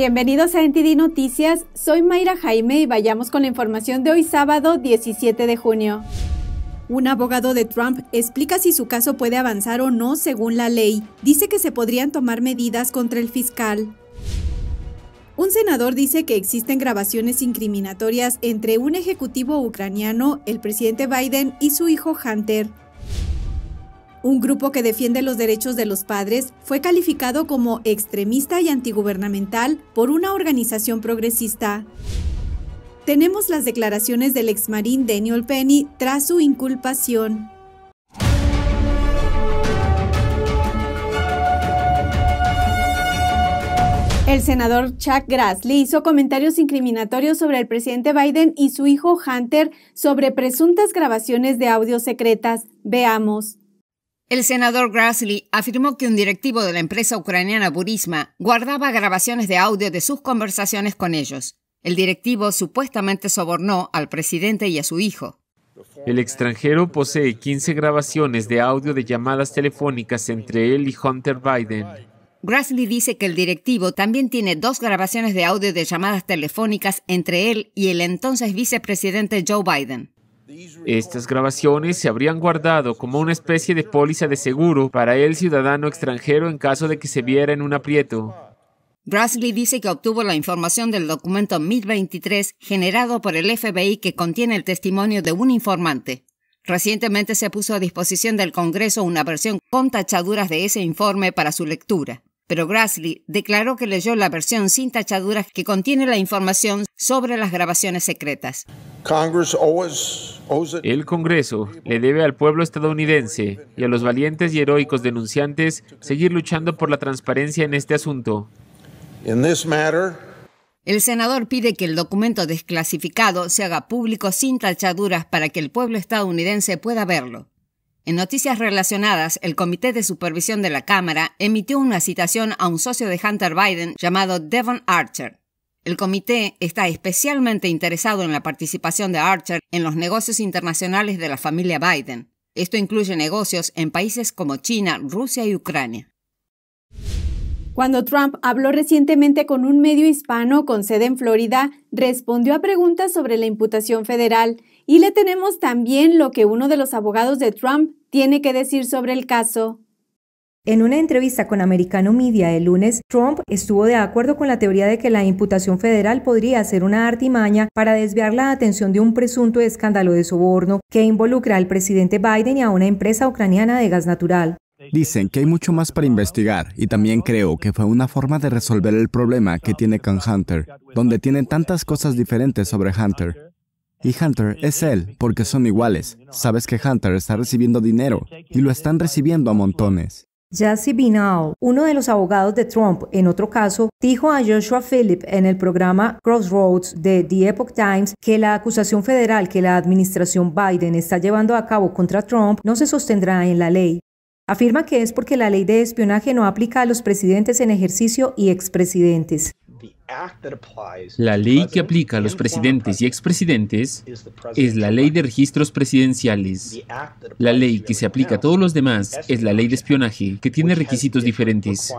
Bienvenidos a NTD Noticias, soy Mayra Jaime y vayamos con la información de hoy sábado 17 de junio. Un abogado de Trump explica si su caso puede avanzar o no según la ley. Dice que se podrían tomar medidas contra el fiscal. Un senador dice que existen grabaciones incriminatorias entre un ejecutivo ucraniano, el presidente Biden y su hijo Hunter. Un grupo que defiende los derechos de los padres fue calificado como extremista y antigubernamental por una organización progresista. Tenemos las declaraciones del exmarín Daniel Penny tras su inculpación. El senador Chuck Grassley hizo comentarios incriminatorios sobre el presidente Biden y su hijo Hunter sobre presuntas grabaciones de audios secretas. Veamos. El senador Grassley afirmó que un directivo de la empresa ucraniana Burisma guardaba grabaciones de audio de sus conversaciones con ellos. El directivo supuestamente sobornó al presidente y a su hijo. El extranjero posee 15 grabaciones de audio de llamadas telefónicas entre él y Hunter Biden. Grassley dice que el directivo también tiene dos grabaciones de audio de llamadas telefónicas entre él y el entonces vicepresidente Joe Biden. Estas grabaciones se habrían guardado como una especie de póliza de seguro para el ciudadano extranjero en caso de que se viera en un aprieto. Brasley dice que obtuvo la información del documento 1023 generado por el FBI que contiene el testimonio de un informante. Recientemente se puso a disposición del Congreso una versión con tachaduras de ese informe para su lectura pero Grassley declaró que leyó la versión sin tachaduras que contiene la información sobre las grabaciones secretas. El Congreso le debe al pueblo estadounidense y a los valientes y heroicos denunciantes seguir luchando por la transparencia en este asunto. El senador pide que el documento desclasificado se haga público sin tachaduras para que el pueblo estadounidense pueda verlo. En noticias relacionadas, el Comité de Supervisión de la Cámara emitió una citación a un socio de Hunter Biden llamado Devon Archer. El comité está especialmente interesado en la participación de Archer en los negocios internacionales de la familia Biden. Esto incluye negocios en países como China, Rusia y Ucrania. Cuando Trump habló recientemente con un medio hispano con sede en Florida, respondió a preguntas sobre la imputación federal y le tenemos también lo que uno de los abogados de Trump tiene que decir sobre el caso. En una entrevista con Americano Media el lunes, Trump estuvo de acuerdo con la teoría de que la imputación federal podría ser una artimaña para desviar la atención de un presunto escándalo de soborno que involucra al presidente Biden y a una empresa ucraniana de gas natural. Dicen que hay mucho más para investigar y también creo que fue una forma de resolver el problema que tiene con Hunter, donde tiene tantas cosas diferentes sobre Hunter. Y Hunter es él, porque son iguales. Sabes que Hunter está recibiendo dinero y lo están recibiendo a montones. Jesse Binao, uno de los abogados de Trump en otro caso, dijo a Joshua Phillip en el programa Crossroads de The Epoch Times que la acusación federal que la administración Biden está llevando a cabo contra Trump no se sostendrá en la ley. Afirma que es porque la ley de espionaje no aplica a los presidentes en ejercicio y expresidentes. La ley que aplica a los presidentes y expresidentes es la ley de registros presidenciales. La ley que se aplica a todos los demás es la ley de espionaje, que tiene requisitos diferentes.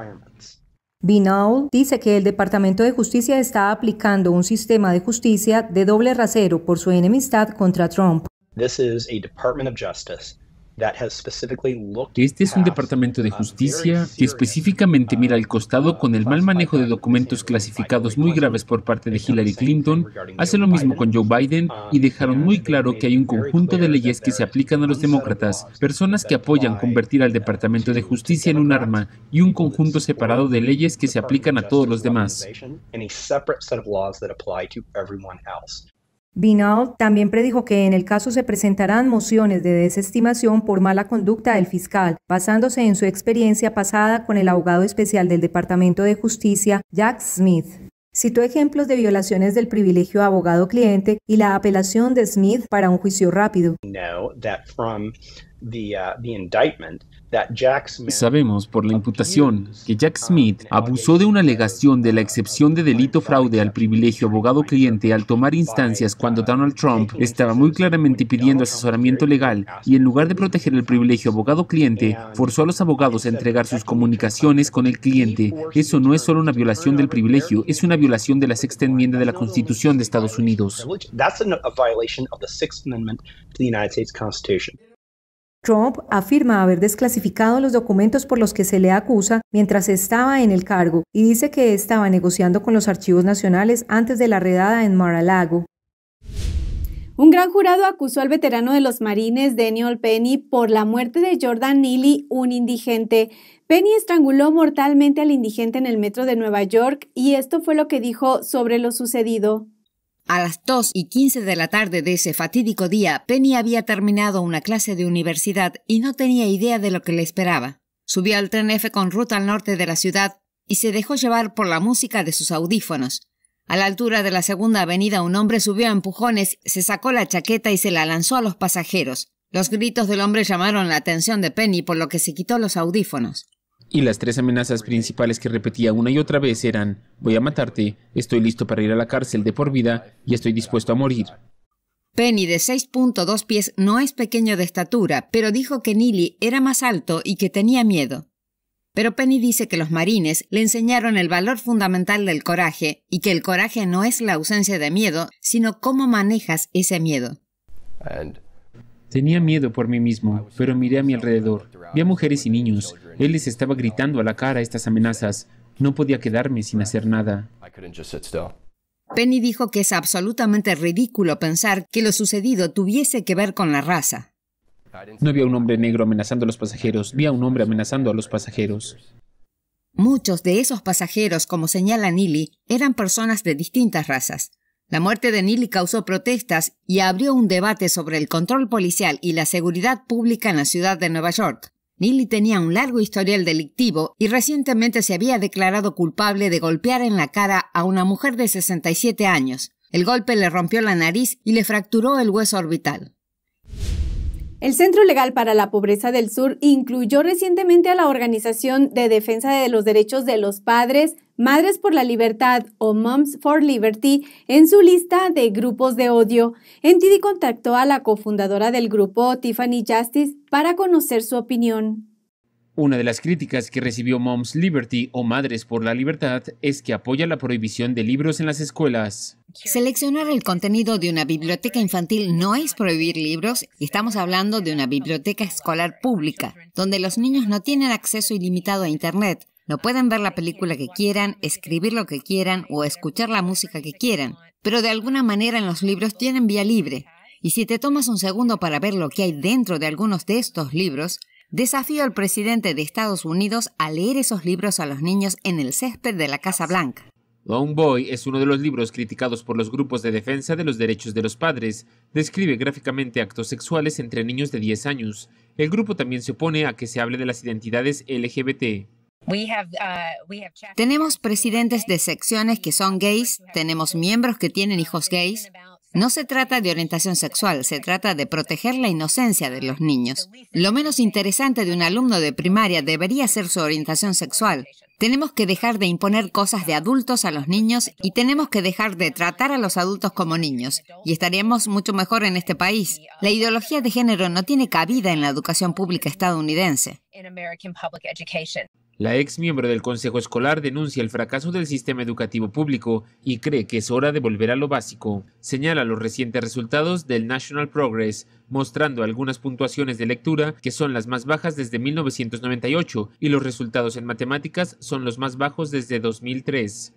Binaul dice que el Departamento de Justicia está aplicando un sistema de justicia de doble rasero por su enemistad contra Trump. Este es un departamento de justicia que específicamente mira al costado con el mal manejo de documentos clasificados muy graves por parte de Hillary Clinton, hace lo mismo con Joe Biden um, y dejaron muy claro que hay un conjunto de leyes que se aplican a los demócratas, personas que apoyan convertir al Departamento de Justicia en un arma y un conjunto separado de leyes que se aplican a todos los demás. Binald también predijo que en el caso se presentarán mociones de desestimación por mala conducta del fiscal, basándose en su experiencia pasada con el abogado especial del Departamento de Justicia, Jack Smith. Citó ejemplos de violaciones del privilegio abogado-cliente y la apelación de Smith para un juicio rápido. that uh, Sabemos por la imputación que Jack Smith abusó de una alegación de la excepción de delito fraude al privilegio abogado-cliente al tomar instancias cuando Donald Trump estaba muy claramente pidiendo asesoramiento legal y en lugar de proteger el privilegio abogado-cliente, forzó a los abogados a entregar sus comunicaciones con el cliente. Eso no es solo una violación del privilegio, es una violación de la sexta enmienda de la Constitución de Estados Unidos. Trump afirma haber desclasificado los documentos por los que se le acusa mientras estaba en el cargo y dice que estaba negociando con los archivos nacionales antes de la redada en Mar-a-Lago. Un gran jurado acusó al veterano de los marines Daniel Penny por la muerte de Jordan Neely, un indigente. Penny estranguló mortalmente al indigente en el metro de Nueva York y esto fue lo que dijo sobre lo sucedido. A las 2 y 15 de la tarde de ese fatídico día, Penny había terminado una clase de universidad y no tenía idea de lo que le esperaba. Subió al tren F con ruta al norte de la ciudad y se dejó llevar por la música de sus audífonos. A la altura de la segunda avenida un hombre subió a empujones, se sacó la chaqueta y se la lanzó a los pasajeros. Los gritos del hombre llamaron la atención de Penny por lo que se quitó los audífonos. Y las tres amenazas principales que repetía una y otra vez eran, voy a matarte, estoy listo para ir a la cárcel de por vida y estoy dispuesto a morir. Penny, de 6.2 pies, no es pequeño de estatura, pero dijo que Neely era más alto y que tenía miedo. Pero Penny dice que los marines le enseñaron el valor fundamental del coraje y que el coraje no es la ausencia de miedo, sino cómo manejas ese miedo. Tenía miedo por mí mismo, pero miré a mi alrededor. Vi a mujeres y niños, él les estaba gritando a la cara estas amenazas. No podía quedarme sin hacer nada. Penny dijo que es absolutamente ridículo pensar que lo sucedido tuviese que ver con la raza. No había un hombre negro amenazando a los pasajeros, vi un hombre amenazando a los pasajeros. Muchos de esos pasajeros, como señala Neely, eran personas de distintas razas. La muerte de Neely causó protestas y abrió un debate sobre el control policial y la seguridad pública en la ciudad de Nueva York. Nilly tenía un largo historial delictivo y recientemente se había declarado culpable de golpear en la cara a una mujer de 67 años. El golpe le rompió la nariz y le fracturó el hueso orbital. El Centro Legal para la Pobreza del Sur incluyó recientemente a la Organización de Defensa de los Derechos de los Padres, Madres por la Libertad o Moms for Liberty en su lista de grupos de odio. NTD contactó a la cofundadora del grupo, Tiffany Justice, para conocer su opinión. Una de las críticas que recibió Moms Liberty o Madres por la Libertad es que apoya la prohibición de libros en las escuelas. Seleccionar el contenido de una biblioteca infantil no es prohibir libros, estamos hablando de una biblioteca escolar pública, donde los niños no tienen acceso ilimitado a Internet, no pueden ver la película que quieran, escribir lo que quieran o escuchar la música que quieran, pero de alguna manera en los libros tienen vía libre. Y si te tomas un segundo para ver lo que hay dentro de algunos de estos libros, Desafío al presidente de Estados Unidos a leer esos libros a los niños en el césped de la Casa Blanca. Long Boy es uno de los libros criticados por los grupos de defensa de los derechos de los padres. Describe gráficamente actos sexuales entre niños de 10 años. El grupo también se opone a que se hable de las identidades LGBT. Uh, tenemos presidentes de secciones que son gays, tenemos miembros que tienen hijos gays, no se trata de orientación sexual, se trata de proteger la inocencia de los niños. Lo menos interesante de un alumno de primaria debería ser su orientación sexual. Tenemos que dejar de imponer cosas de adultos a los niños y tenemos que dejar de tratar a los adultos como niños. Y estaríamos mucho mejor en este país. La ideología de género no tiene cabida en la educación pública estadounidense. La ex miembro del Consejo Escolar denuncia el fracaso del sistema educativo público y cree que es hora de volver a lo básico. Señala los recientes resultados del National Progress, mostrando algunas puntuaciones de lectura que son las más bajas desde 1998 y los resultados en matemáticas son los más bajos desde 2003.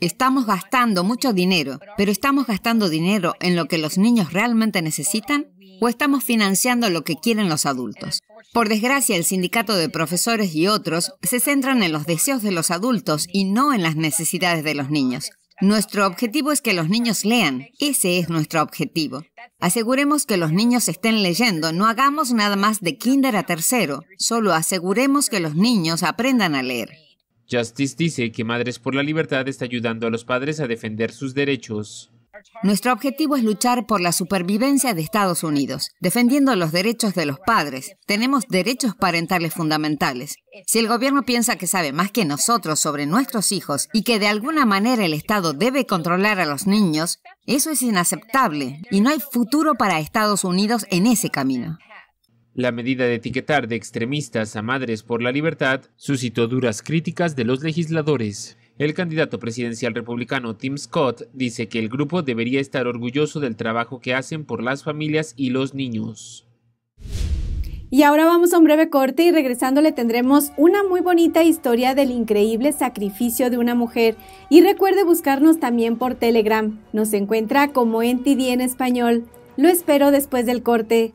Estamos gastando mucho dinero, pero ¿estamos gastando dinero en lo que los niños realmente necesitan? o estamos financiando lo que quieren los adultos. Por desgracia, el sindicato de profesores y otros se centran en los deseos de los adultos y no en las necesidades de los niños. Nuestro objetivo es que los niños lean. Ese es nuestro objetivo. Aseguremos que los niños estén leyendo. No hagamos nada más de kinder a tercero. Solo aseguremos que los niños aprendan a leer. Justice dice que Madres por la Libertad está ayudando a los padres a defender sus derechos. Nuestro objetivo es luchar por la supervivencia de Estados Unidos, defendiendo los derechos de los padres. Tenemos derechos parentales fundamentales. Si el gobierno piensa que sabe más que nosotros sobre nuestros hijos y que de alguna manera el Estado debe controlar a los niños, eso es inaceptable y no hay futuro para Estados Unidos en ese camino. La medida de etiquetar de extremistas a Madres por la Libertad suscitó duras críticas de los legisladores. El candidato presidencial republicano Tim Scott dice que el grupo debería estar orgulloso del trabajo que hacen por las familias y los niños. Y ahora vamos a un breve corte y regresando le tendremos una muy bonita historia del increíble sacrificio de una mujer. Y recuerde buscarnos también por Telegram. Nos encuentra como NTD en español. Lo espero después del corte.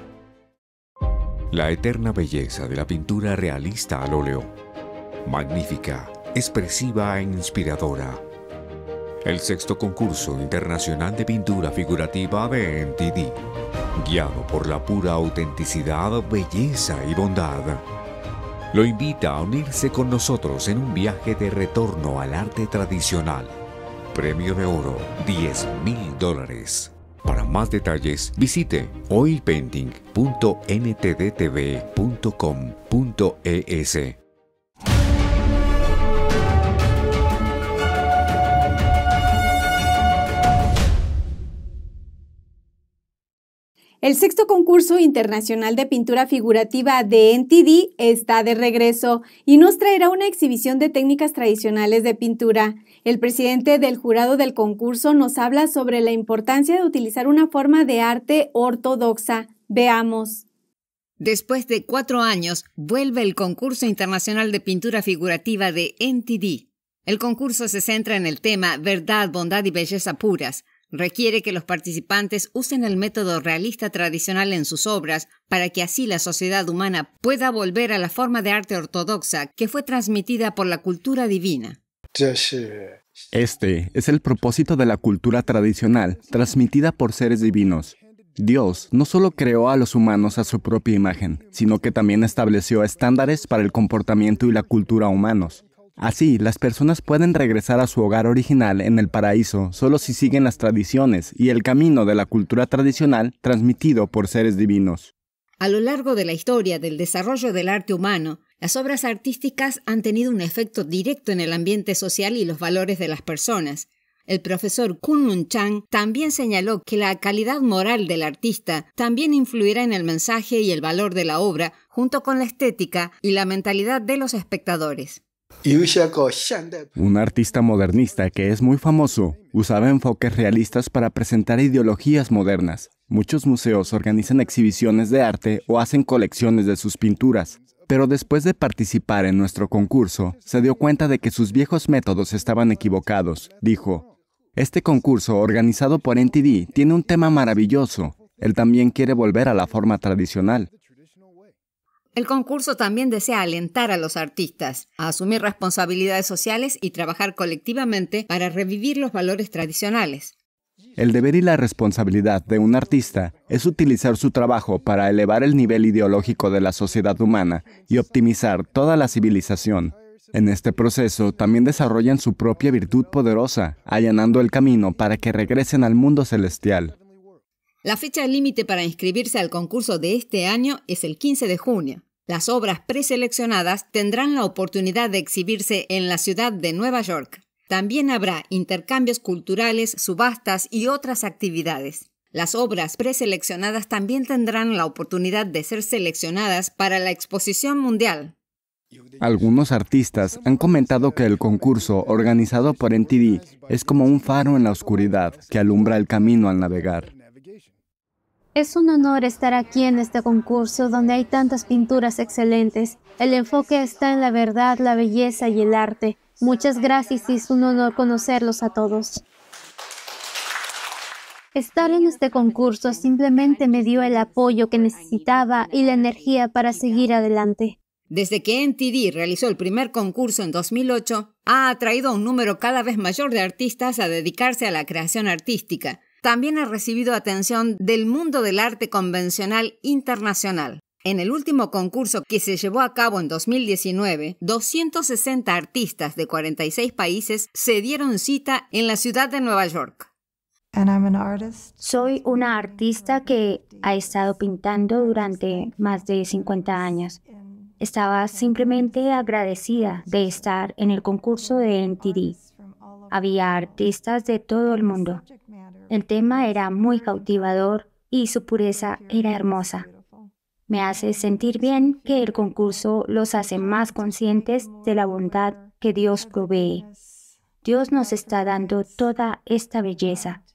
la eterna belleza de la pintura realista al óleo. Magnífica, expresiva e inspiradora. El sexto concurso internacional de pintura figurativa de guiado por la pura autenticidad, belleza y bondad, lo invita a unirse con nosotros en un viaje de retorno al arte tradicional. Premio de oro, 10 mil dólares. Para más detalles, visite oilpending.ntdtv.com.es El sexto concurso internacional de pintura figurativa de NTD está de regreso y nos traerá una exhibición de técnicas tradicionales de pintura. El presidente del jurado del concurso nos habla sobre la importancia de utilizar una forma de arte ortodoxa. Veamos. Después de cuatro años, vuelve el concurso internacional de pintura figurativa de NTD. El concurso se centra en el tema Verdad, Bondad y Belleza Puras, Requiere que los participantes usen el método realista tradicional en sus obras para que así la sociedad humana pueda volver a la forma de arte ortodoxa que fue transmitida por la cultura divina. Este es el propósito de la cultura tradicional transmitida por seres divinos. Dios no solo creó a los humanos a su propia imagen, sino que también estableció estándares para el comportamiento y la cultura humanos. Así, ah, las personas pueden regresar a su hogar original en el paraíso solo si siguen las tradiciones y el camino de la cultura tradicional transmitido por seres divinos. A lo largo de la historia del desarrollo del arte humano, las obras artísticas han tenido un efecto directo en el ambiente social y los valores de las personas. El profesor Kun Chang también señaló que la calidad moral del artista también influirá en el mensaje y el valor de la obra, junto con la estética y la mentalidad de los espectadores. Un artista modernista que es muy famoso usaba enfoques realistas para presentar ideologías modernas. Muchos museos organizan exhibiciones de arte o hacen colecciones de sus pinturas. Pero después de participar en nuestro concurso, se dio cuenta de que sus viejos métodos estaban equivocados. Dijo, este concurso organizado por NTD tiene un tema maravilloso. Él también quiere volver a la forma tradicional. El concurso también desea alentar a los artistas a asumir responsabilidades sociales y trabajar colectivamente para revivir los valores tradicionales. El deber y la responsabilidad de un artista es utilizar su trabajo para elevar el nivel ideológico de la sociedad humana y optimizar toda la civilización. En este proceso también desarrollan su propia virtud poderosa, allanando el camino para que regresen al mundo celestial. La fecha límite para inscribirse al concurso de este año es el 15 de junio. Las obras preseleccionadas tendrán la oportunidad de exhibirse en la ciudad de Nueva York. También habrá intercambios culturales, subastas y otras actividades. Las obras preseleccionadas también tendrán la oportunidad de ser seleccionadas para la exposición mundial. Algunos artistas han comentado que el concurso organizado por NTD es como un faro en la oscuridad que alumbra el camino al navegar. Es un honor estar aquí en este concurso donde hay tantas pinturas excelentes. El enfoque está en la verdad, la belleza y el arte. Muchas gracias y es un honor conocerlos a todos. Estar en este concurso simplemente me dio el apoyo que necesitaba y la energía para seguir adelante. Desde que NTD realizó el primer concurso en 2008, ha atraído a un número cada vez mayor de artistas a dedicarse a la creación artística también ha recibido atención del mundo del arte convencional internacional. En el último concurso que se llevó a cabo en 2019, 260 artistas de 46 países se dieron cita en la ciudad de Nueva York. Soy una artista que ha estado pintando durante más de 50 años. Estaba simplemente agradecida de estar en el concurso de NTD. Había artistas de todo el mundo. El tema era muy cautivador y su pureza era hermosa. Me hace sentir bien que el concurso los hace más conscientes de la bondad que Dios provee. Dios nos está dando toda esta belleza.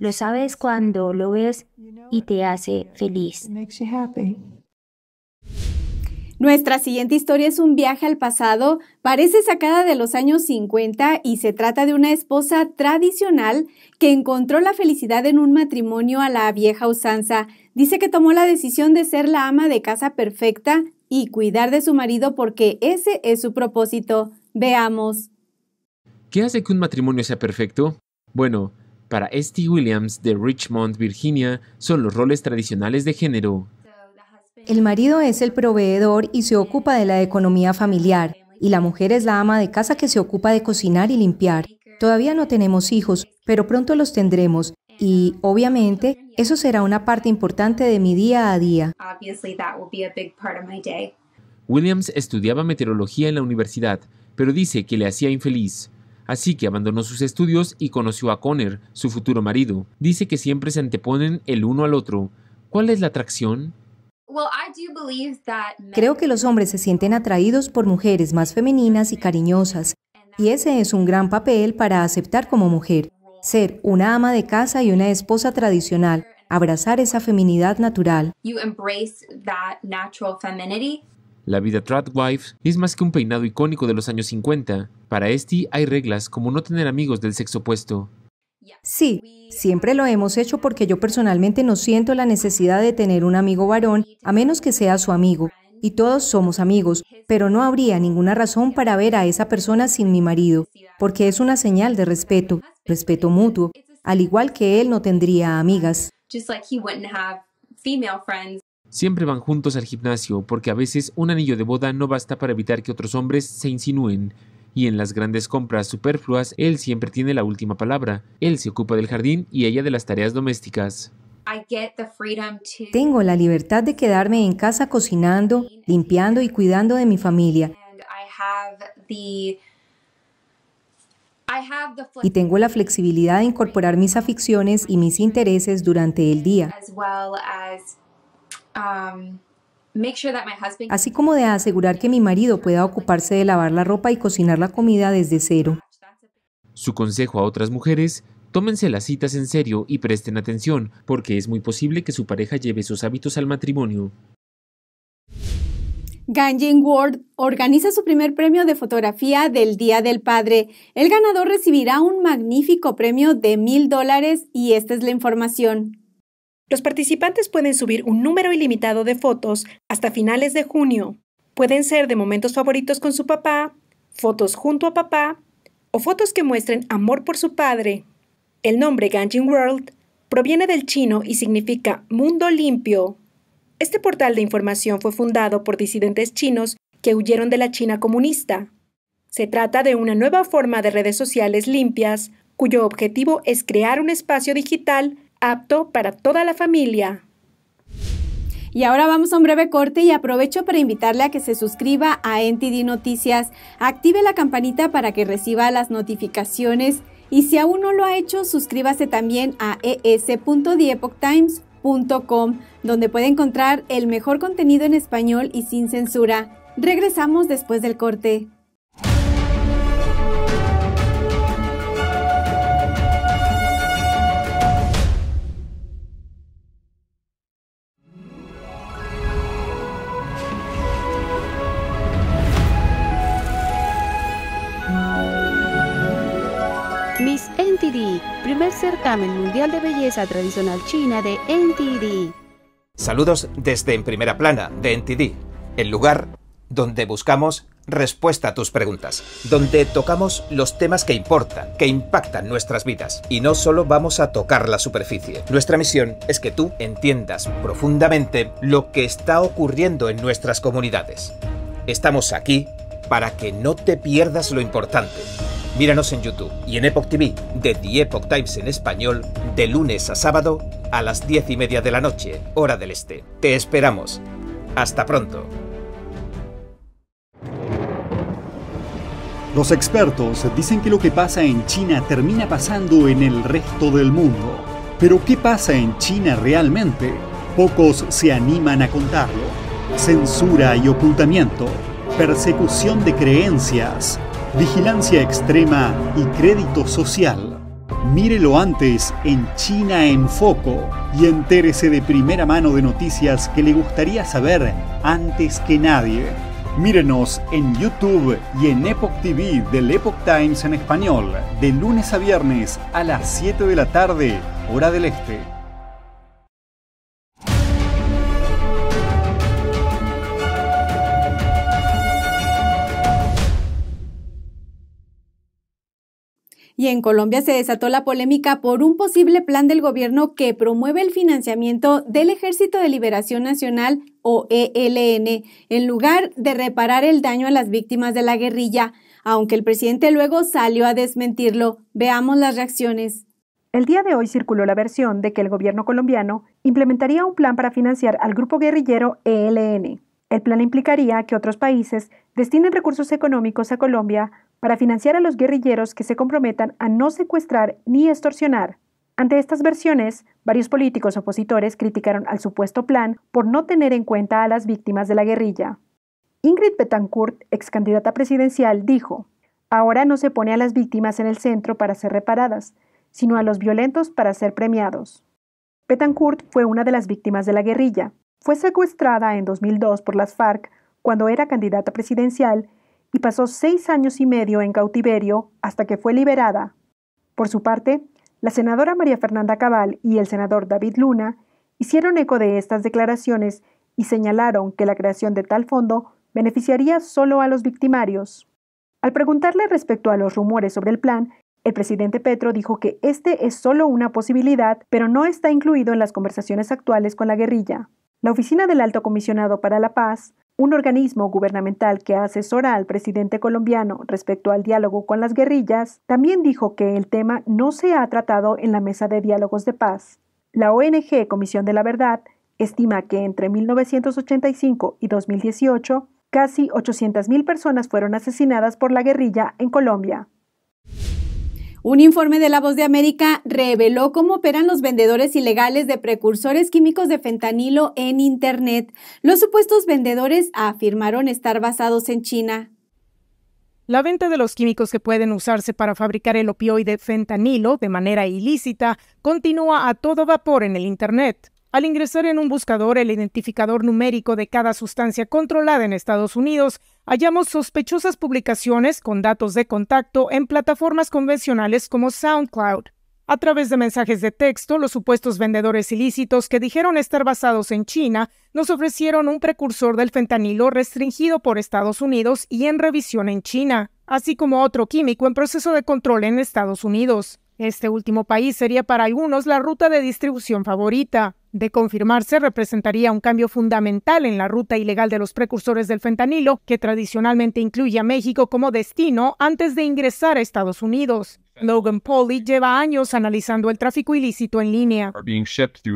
Lo sabes cuando lo ves y te hace feliz. Nuestra siguiente historia es un viaje al pasado, parece sacada de los años 50 y se trata de una esposa tradicional que encontró la felicidad en un matrimonio a la vieja usanza. Dice que tomó la decisión de ser la ama de casa perfecta y cuidar de su marido porque ese es su propósito. Veamos. ¿Qué hace que un matrimonio sea perfecto? Bueno, para Esty Williams de Richmond, Virginia, son los roles tradicionales de género, el marido es el proveedor y se ocupa de la economía familiar, y la mujer es la ama de casa que se ocupa de cocinar y limpiar. Todavía no tenemos hijos, pero pronto los tendremos, y obviamente eso será una parte importante de mi día a día. Williams estudiaba meteorología en la universidad, pero dice que le hacía infeliz. Así que abandonó sus estudios y conoció a Conner, su futuro marido. Dice que siempre se anteponen el uno al otro. ¿Cuál es la atracción? Creo que los hombres se sienten atraídos por mujeres más femeninas y cariñosas, y ese es un gran papel para aceptar como mujer, ser una ama de casa y una esposa tradicional, abrazar esa feminidad natural. La vida Tradwife es más que un peinado icónico de los años 50. Para Esti hay reglas como no tener amigos del sexo opuesto, Sí, siempre lo hemos hecho porque yo personalmente no siento la necesidad de tener un amigo varón, a menos que sea su amigo. Y todos somos amigos, pero no habría ninguna razón para ver a esa persona sin mi marido, porque es una señal de respeto, respeto mutuo, al igual que él no tendría amigas. Siempre van juntos al gimnasio, porque a veces un anillo de boda no basta para evitar que otros hombres se insinúen y en las grandes compras superfluas él siempre tiene la última palabra. Él se ocupa del jardín y ella de las tareas domésticas. Tengo la libertad de quedarme en casa cocinando, limpiando y cuidando de mi familia. Y tengo la flexibilidad de incorporar mis aficiones y mis intereses durante el día. Um, así como de asegurar que mi marido pueda ocuparse de lavar la ropa y cocinar la comida desde cero. Su consejo a otras mujeres, tómense las citas en serio y presten atención, porque es muy posible que su pareja lleve sus hábitos al matrimonio. Ganjin Ward organiza su primer premio de fotografía del Día del Padre. El ganador recibirá un magnífico premio de mil dólares y esta es la información. Los participantes pueden subir un número ilimitado de fotos hasta finales de junio. Pueden ser de momentos favoritos con su papá, fotos junto a papá o fotos que muestren amor por su padre. El nombre Ganjin World proviene del chino y significa mundo limpio. Este portal de información fue fundado por disidentes chinos que huyeron de la China comunista. Se trata de una nueva forma de redes sociales limpias cuyo objetivo es crear un espacio digital apto para toda la familia. Y ahora vamos a un breve corte y aprovecho para invitarle a que se suscriba a NTD Noticias, active la campanita para que reciba las notificaciones y si aún no lo ha hecho, suscríbase también a es.theepochtimes.com, donde puede encontrar el mejor contenido en español y sin censura. Regresamos después del corte. primer certamen mundial de belleza tradicional china de NTD. Saludos desde En Primera Plana de NTD, el lugar donde buscamos respuesta a tus preguntas, donde tocamos los temas que importan, que impactan nuestras vidas. Y no solo vamos a tocar la superficie. Nuestra misión es que tú entiendas profundamente lo que está ocurriendo en nuestras comunidades. Estamos aquí para que no te pierdas lo importante. Míranos en YouTube y en Epoch TV de The Epoch Times en español de lunes a sábado a las 10 y media de la noche, hora del este. Te esperamos. Hasta pronto. Los expertos dicen que lo que pasa en China termina pasando en el resto del mundo. Pero ¿qué pasa en China realmente? Pocos se animan a contarlo. Censura y ocultamiento, persecución de creencias, vigilancia extrema y crédito social. Mírelo antes en China en Foco y entérese de primera mano de noticias que le gustaría saber antes que nadie. Mírenos en YouTube y en Epoch TV del Epoch Times en español, de lunes a viernes a las 7 de la tarde, hora del este. Y en Colombia se desató la polémica por un posible plan del gobierno que promueve el financiamiento del Ejército de Liberación Nacional o ELN, en lugar de reparar el daño a las víctimas de la guerrilla, aunque el presidente luego salió a desmentirlo. Veamos las reacciones. El día de hoy circuló la versión de que el gobierno colombiano implementaría un plan para financiar al grupo guerrillero ELN. El plan implicaría que otros países destinen recursos económicos a Colombia para financiar a los guerrilleros que se comprometan a no secuestrar ni extorsionar. Ante estas versiones, varios políticos opositores criticaron al supuesto plan por no tener en cuenta a las víctimas de la guerrilla. Ingrid Betancourt, ex candidata presidencial, dijo: Ahora no se pone a las víctimas en el centro para ser reparadas, sino a los violentos para ser premiados. Betancourt fue una de las víctimas de la guerrilla. Fue secuestrada en 2002 por las FARC cuando era candidata presidencial y pasó seis años y medio en cautiverio hasta que fue liberada. Por su parte, la senadora María Fernanda Cabal y el senador David Luna hicieron eco de estas declaraciones y señalaron que la creación de tal fondo beneficiaría solo a los victimarios. Al preguntarle respecto a los rumores sobre el plan, el presidente Petro dijo que este es solo una posibilidad, pero no está incluido en las conversaciones actuales con la guerrilla. La Oficina del Alto Comisionado para la Paz un organismo gubernamental que asesora al presidente colombiano respecto al diálogo con las guerrillas, también dijo que el tema no se ha tratado en la mesa de diálogos de paz. La ONG Comisión de la Verdad estima que entre 1985 y 2018, casi 800.000 personas fueron asesinadas por la guerrilla en Colombia. Un informe de La Voz de América reveló cómo operan los vendedores ilegales de precursores químicos de fentanilo en Internet. Los supuestos vendedores afirmaron estar basados en China. La venta de los químicos que pueden usarse para fabricar el opioide fentanilo de manera ilícita continúa a todo vapor en el Internet. Al ingresar en un buscador el identificador numérico de cada sustancia controlada en Estados Unidos, hallamos sospechosas publicaciones con datos de contacto en plataformas convencionales como SoundCloud. A través de mensajes de texto, los supuestos vendedores ilícitos que dijeron estar basados en China nos ofrecieron un precursor del fentanilo restringido por Estados Unidos y en revisión en China, así como otro químico en proceso de control en Estados Unidos. Este último país sería para algunos la ruta de distribución favorita. De confirmarse, representaría un cambio fundamental en la ruta ilegal de los precursores del fentanilo, que tradicionalmente incluye a México como destino antes de ingresar a Estados Unidos. Logan Poli lleva años analizando el tráfico ilícito en línea.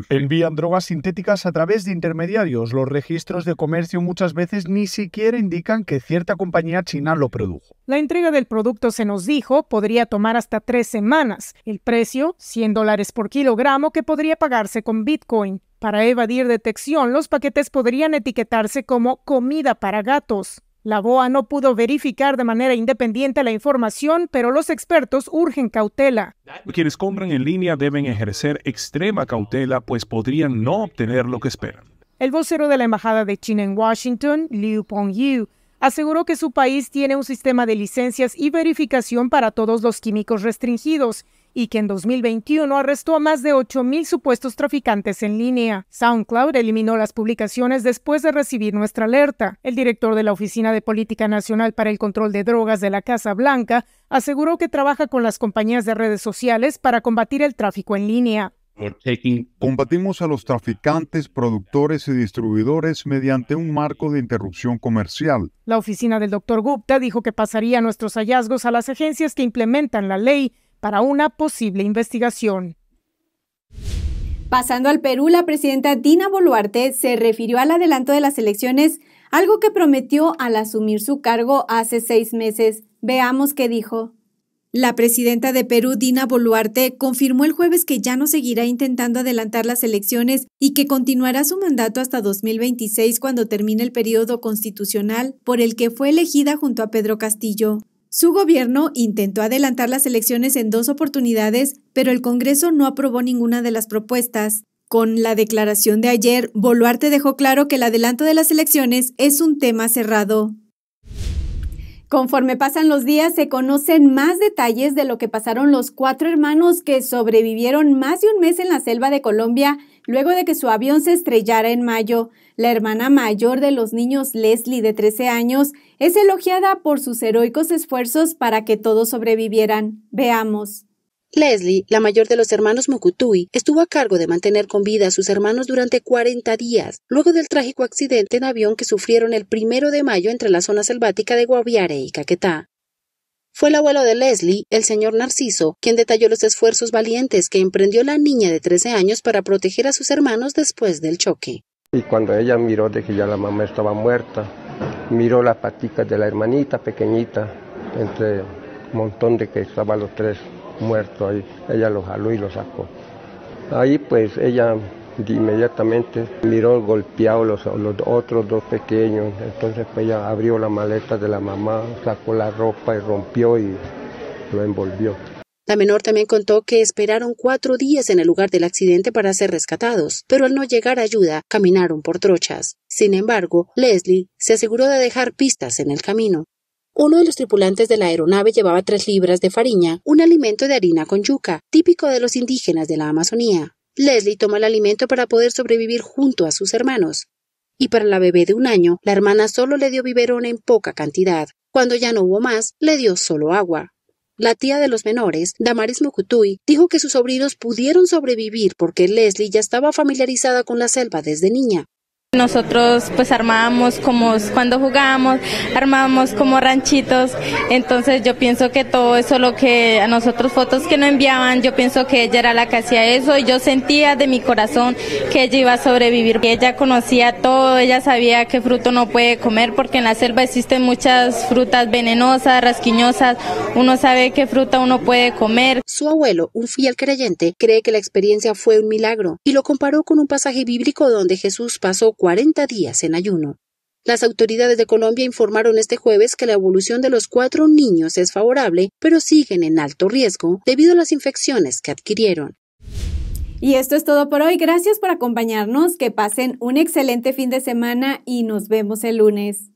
Envían drogas sintéticas a través de intermediarios. Los registros de comercio muchas veces ni siquiera indican que cierta compañía china lo produjo. La entrega del producto, se nos dijo, podría tomar hasta tres semanas. El precio, 100 dólares por kilogramo, que podría pagarse con Bitcoin. Para evadir detección, los paquetes podrían etiquetarse como comida para gatos. La BOA no pudo verificar de manera independiente la información, pero los expertos urgen cautela. Quienes compran en línea deben ejercer extrema cautela, pues podrían no obtener lo que esperan. El vocero de la Embajada de China en Washington, Liu Pengyu, aseguró que su país tiene un sistema de licencias y verificación para todos los químicos restringidos y que en 2021 arrestó a más de 8.000 supuestos traficantes en línea. SoundCloud eliminó las publicaciones después de recibir nuestra alerta. El director de la Oficina de Política Nacional para el Control de Drogas de la Casa Blanca aseguró que trabaja con las compañías de redes sociales para combatir el tráfico en línea. Combatimos a los traficantes, productores y distribuidores mediante un marco de interrupción comercial. La oficina del doctor Gupta dijo que pasaría nuestros hallazgos a las agencias que implementan la ley para una posible investigación. Pasando al Perú, la presidenta Dina Boluarte se refirió al adelanto de las elecciones, algo que prometió al asumir su cargo hace seis meses. Veamos qué dijo. La presidenta de Perú, Dina Boluarte, confirmó el jueves que ya no seguirá intentando adelantar las elecciones y que continuará su mandato hasta 2026 cuando termine el periodo constitucional por el que fue elegida junto a Pedro Castillo. Su gobierno intentó adelantar las elecciones en dos oportunidades, pero el Congreso no aprobó ninguna de las propuestas. Con la declaración de ayer, Boluarte dejó claro que el adelanto de las elecciones es un tema cerrado. Conforme pasan los días, se conocen más detalles de lo que pasaron los cuatro hermanos que sobrevivieron más de un mes en la selva de Colombia Luego de que su avión se estrellara en mayo, la hermana mayor de los niños Leslie, de 13 años, es elogiada por sus heroicos esfuerzos para que todos sobrevivieran. Veamos. Leslie, la mayor de los hermanos Mukutui, estuvo a cargo de mantener con vida a sus hermanos durante 40 días, luego del trágico accidente en avión que sufrieron el primero de mayo entre la zona selvática de Guaviare y Caquetá. Fue el abuelo de Leslie, el señor Narciso, quien detalló los esfuerzos valientes que emprendió la niña de 13 años para proteger a sus hermanos después del choque. Y cuando ella miró de que ya la mamá estaba muerta, miró las paticas de la hermanita pequeñita, entre un montón de que estaban los tres muertos ahí, ella lo jaló y lo sacó. Ahí pues ella Inmediatamente miró golpeados los, otros dos pequeños, entonces pues, ella abrió la maleta de la mamá, sacó la ropa y rompió y lo envolvió. La menor también contó que esperaron cuatro días en el lugar del accidente para ser rescatados, pero al no llegar ayuda, caminaron por trochas. Sin embargo, Leslie se aseguró de dejar pistas en el camino. Uno de los tripulantes de la aeronave llevaba tres libras de fariña, un alimento de harina con yuca, típico de los indígenas de la Amazonía. Leslie toma el alimento para poder sobrevivir junto a sus hermanos. Y para la bebé de un año, la hermana solo le dio biberón en poca cantidad. Cuando ya no hubo más, le dio solo agua. La tía de los menores, Damaris Mukutui, dijo que sus sobrinos pudieron sobrevivir porque Leslie ya estaba familiarizada con la selva desde niña, nosotros pues armábamos como cuando jugábamos, armábamos como ranchitos, entonces yo pienso que todo eso lo que a nosotros fotos que nos enviaban, yo pienso que ella era la que hacía eso y yo sentía de mi corazón que ella iba a sobrevivir. Ella conocía todo, ella sabía qué fruto no puede comer porque en la selva existen muchas frutas venenosas, rasquiñosas, uno sabe qué fruta uno puede comer. Su abuelo, un fiel creyente, cree que la experiencia fue un milagro y lo comparó con un pasaje bíblico donde Jesús pasó 40 días en ayuno. Las autoridades de Colombia informaron este jueves que la evolución de los cuatro niños es favorable, pero siguen en alto riesgo debido a las infecciones que adquirieron. Y esto es todo por hoy. Gracias por acompañarnos. Que pasen un excelente fin de semana y nos vemos el lunes.